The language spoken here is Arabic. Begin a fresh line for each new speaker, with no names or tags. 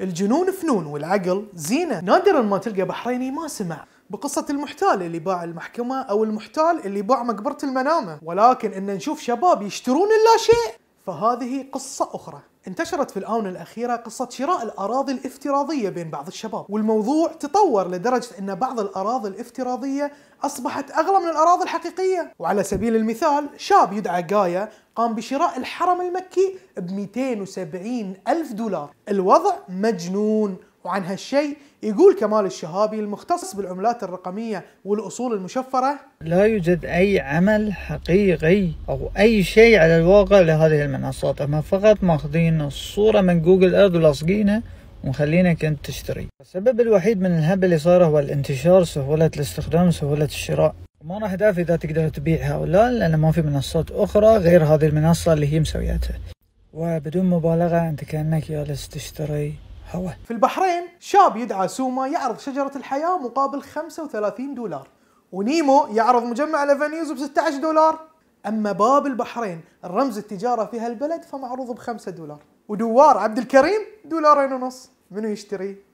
الجنون فنون والعقل زينة نادرا ما تلقى بحريني ما سمع بقصة المحتال اللي باع المحكمة أو المحتال اللي باع مقبرة المنامة ولكن إن نشوف شباب يشترون اللاشيء فهذه قصة أخرى انتشرت في الآونة الأخيرة قصة شراء الأراضي الافتراضية بين بعض الشباب والموضوع تطور لدرجة أن بعض الأراضي الافتراضية أصبحت أغلى من الأراضي الحقيقية وعلى سبيل المثال شاب يدعى جايا قام بشراء الحرم المكي ب 270 ألف دولار الوضع مجنون وعن هالشيء يقول كمال الشهابي المختص بالعملات الرقمية والأصول المشفرة
لا يوجد أي عمل حقيقي أو أي شيء على الواقع لهذه المنصات أما فقط ماخذين الصورة من جوجل أرض ولاصقينها ومخلينك انت تشتري السبب الوحيد من الهبة اللي صار هو الانتشار سهولة الاستخدام سهولة الشراء ما راح تعرف اذا تقدر تبيعها أو لا لان ما في منصات اخرى غير هذه المنصة اللي هي مسويتها وبدون مبالغة انت كأنك جالس تشتري
هوا في البحرين شاب يدعى سوما يعرض شجرة الحياة مقابل 35 دولار ونيمو يعرض مجمع الافنيوز ب 16 دولار اما باب البحرين الرمز التجارة في هالبلد فمعروض ب 5 دولار ودوار عبد الكريم دولارين ونص منو يشتري؟